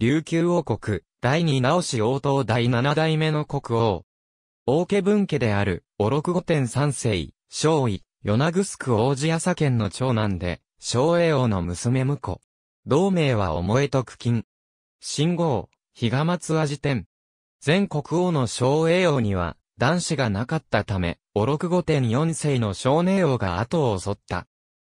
琉球王国、第二直し王党第七代目の国王。王家分家である、五・六五点三世、昭位、与那城王子朝県の長男で、昭栄王の娘婿。同名は思え苦勤。信号、日嘉松和辞典。全国王の昭栄王には、男子がなかったため、五・六五点四世の少年王が後を襲った。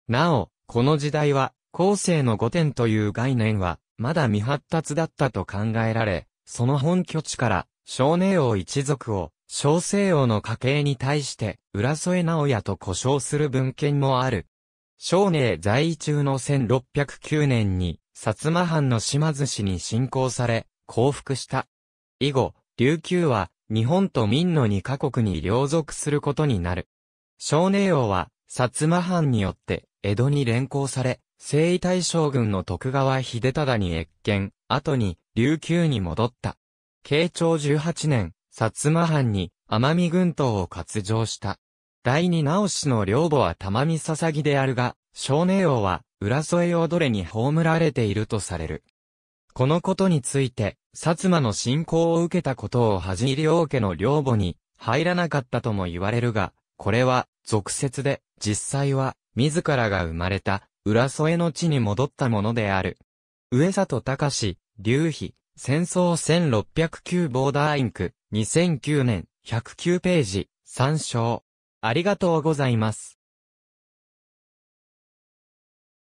なお、この時代は、後世の五殿という概念は、まだ未発達だったと考えられ、その本拠地から、少年王一族を、小西王の家系に対して、浦添直也と呼称する文献もある。少年在位中の1609年に、薩摩藩の島津氏に侵攻され、降伏した。以後、琉球は、日本と民の二カ国に領属することになる。少年王は、薩摩藩によって、江戸に連行され、征夷大将軍の徳川秀忠に越見、後に琉球に戻った。慶長18年、薩摩藩に奄美群島を割上した。第二直しの領母は玉見捧ぎであるが、少年王は浦添踊れに葬られているとされる。このことについて、薩摩の信仰を受けたことを恥じ王家の領母に入らなかったとも言われるが、これは、俗説で、実際は、自らが生まれた、浦添の地に戻ったものである。上里隆、劉飛、戦争1609ボーダーインク、2009年、109ページ、参照。ありがとうございます。